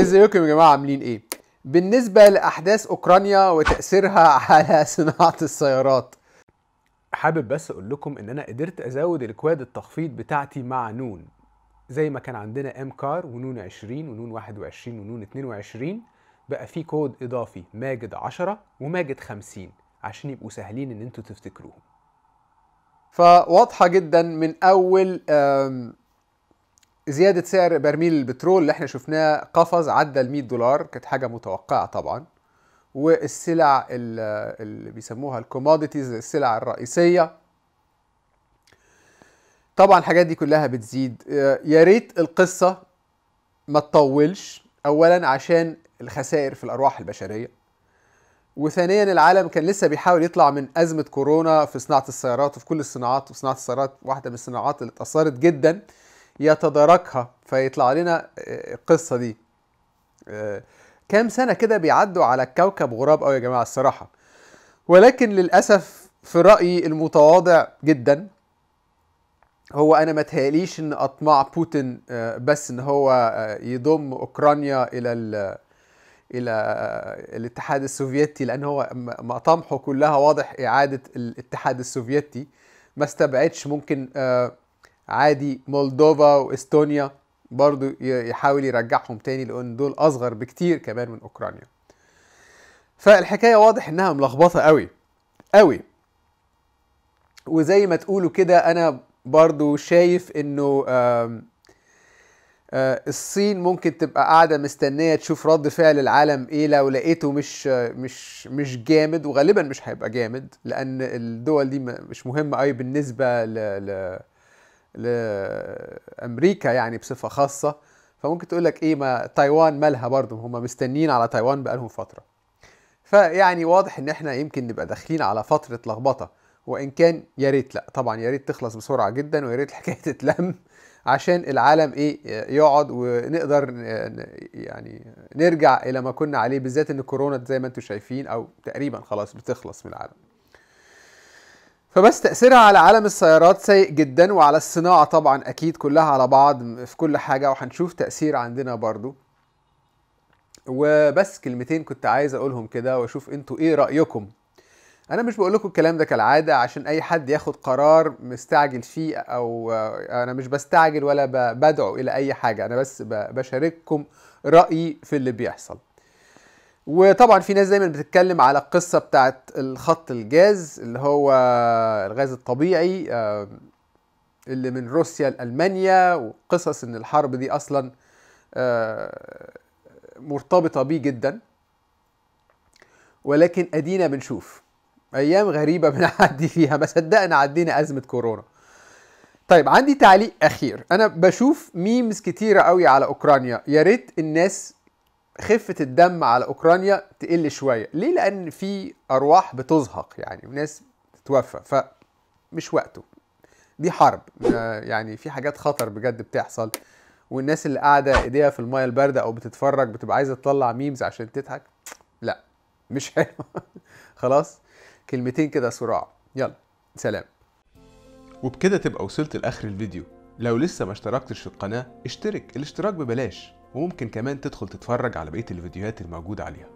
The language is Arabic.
ازيكم يا جماعه عاملين ايه بالنسبه لاحداث اوكرانيا وتاثيرها على صناعه السيارات حابب بس اقول لكم ان انا قدرت ازود الكواد التخفيض بتاعتي مع نون زي ما كان عندنا ام كار ونون 20 ونون 21 ونون 22 بقى في كود اضافي ماجد 10 وماجد 50 عشان يبقوا سهلين ان انتوا تفتكروهم فواضحه جدا من اول زيادة سعر برميل البترول اللي احنا شفناه قفز عدى ال 100 دولار كانت حاجة متوقعة طبعا والسلع اللي بيسموها الكوموديتيز السلع الرئيسية طبعا الحاجات دي كلها بتزيد آه، يا ريت القصة ما تطولش اولا عشان الخسائر في الارواح البشرية وثانيا العالم كان لسه بيحاول يطلع من ازمة كورونا في صناعة السيارات وفي كل الصناعات وصناعة السيارات واحدة من الصناعات اللي اتأثرت جدا يتداركها فيطلع لنا آه، القصه دي آه، كام سنه كده بيعدوا على الكوكب غراب قوي يا جماعه الصراحه ولكن للاسف في رايي المتواضع جدا هو انا ما تهيأليش ان اطماع بوتين آه، بس ان هو يضم اوكرانيا الى الى الاتحاد السوفيتي لان هو مطامحه كلها واضح اعاده الاتحاد السوفيتي ما استبعدش ممكن عادي مولدوفا واستونيا برضو يحاول يرجعهم تاني لان دول اصغر بكتير كمان من اوكرانيا فالحكايه واضح انها ملخبطه قوي قوي وزي ما تقولوا كده انا برضو شايف انه الصين ممكن تبقى قاعدة مستنية تشوف رد فعل العالم ايه لو لقيته مش مش مش جامد وغالبا مش هيبقى جامد لان الدول دي مش مهمة قوي بالنسبة ل لامريكا يعني بصفه خاصه فممكن تقول لك ايه ما تايوان مالها برضه هم مستنيين على تايوان بقالهم فتره فيعني واضح ان احنا يمكن نبقى داخلين على فتره لخبطه وان كان يا ريت لا طبعا يا ريت تخلص بسرعه جدا ويا ريت الحكايه تتلم عشان العالم ايه يقعد ونقدر يعني نرجع الى ما كنا عليه بالذات ان كورونا زي ما انتم شايفين او تقريبا خلاص بتخلص من العالم فبس تأثيرها على عالم السيارات سيء جدا وعلى الصناعة طبعا أكيد كلها على بعض في كل حاجة وهنشوف تأثير عندنا برضو وبس كلمتين كنت عايز أقولهم كده وأشوف أنتوا إيه رأيكم أنا مش بقول لكم الكلام ده كالعادة عشان أي حد ياخد قرار مستعجل فيه أو أنا مش بستعجل ولا بدعو إلى أي حاجة أنا بس بشارككم رأيي في اللي بيحصل وطبعا في ناس دايما بتتكلم على القصه بتاعت الخط الجاز اللي هو الغاز الطبيعي اللي من روسيا لالمانيا وقصص ان الحرب دي اصلا مرتبطه بيه جدا ولكن ادينا بنشوف ايام غريبه بنعدي فيها ما صدقنا عدينا ازمه كورونا طيب عندي تعليق اخير انا بشوف ميمز كتيره قوي على اوكرانيا يا ريت الناس خفه الدم على اوكرانيا تقل شويه ليه لان في ارواح بتزهق يعني وناس تتوفى فمش وقته دي حرب يعني في حاجات خطر بجد بتحصل والناس اللي قاعده ايديها في المايه البارده او بتتفرج بتبقى عايزه تطلع ميمز عشان تضحك لا مش حلو خلاص كلمتين كده صراع يلا سلام وبكده تبقى وصلت لاخر الفيديو لو لسه ما اشتركتش في القناه اشترك الاشتراك ببلاش وممكن كمان تدخل تتفرج على بقية الفيديوهات الموجودة عليها